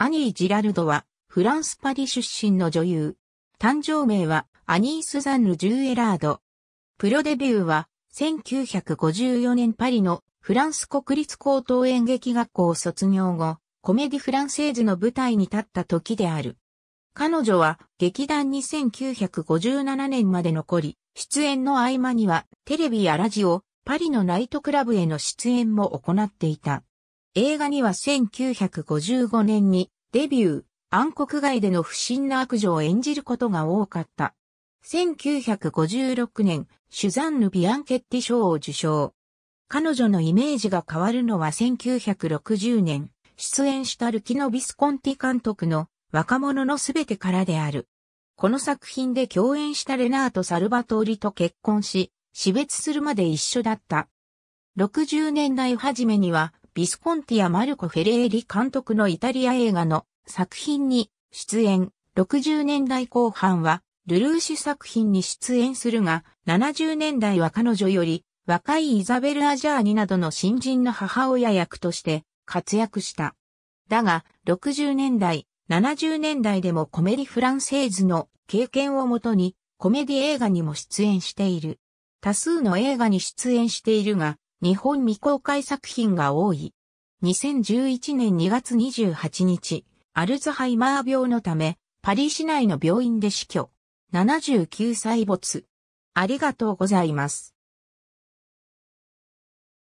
アニー・ジラルドは、フランス・パリ出身の女優。誕生名は、アニー・スザンヌ・ジューエラード。プロデビューは、1954年パリのフランス国立高等演劇学校を卒業後、コメディ・フランセーズの舞台に立った時である。彼女は劇団に1957年まで残り、出演の合間にはテレビやラジオ、パリのナイトクラブへの出演も行っていた。映画には1955年にデビュー、暗黒街での不審な悪女を演じることが多かった。1956年、シュザンヌ・ビアンケッティ賞を受賞。彼女のイメージが変わるのは1960年、出演したルキノ・ビスコンティ監督の若者のすべてからである。この作品で共演したレナート・サルバトーリと結婚し、死別するまで一緒だった。60年代初めにはビスコンティア・マルコ・フェレーリ監督のイタリア映画の作品に出演。60年代後半は、ルルーシュ作品に出演するが、70年代は彼女より、若いイザベル・アジャーニなどの新人の母親役として活躍した。だが、60年代、70年代でもコメディ・フランセーズの経験をもとに、コメディ映画にも出演している。多数の映画に出演しているが、日本未公開作品が多い。2011年2月28日、アルツハイマー病のため、パリ市内の病院で死去。79歳没。ありがとうございます。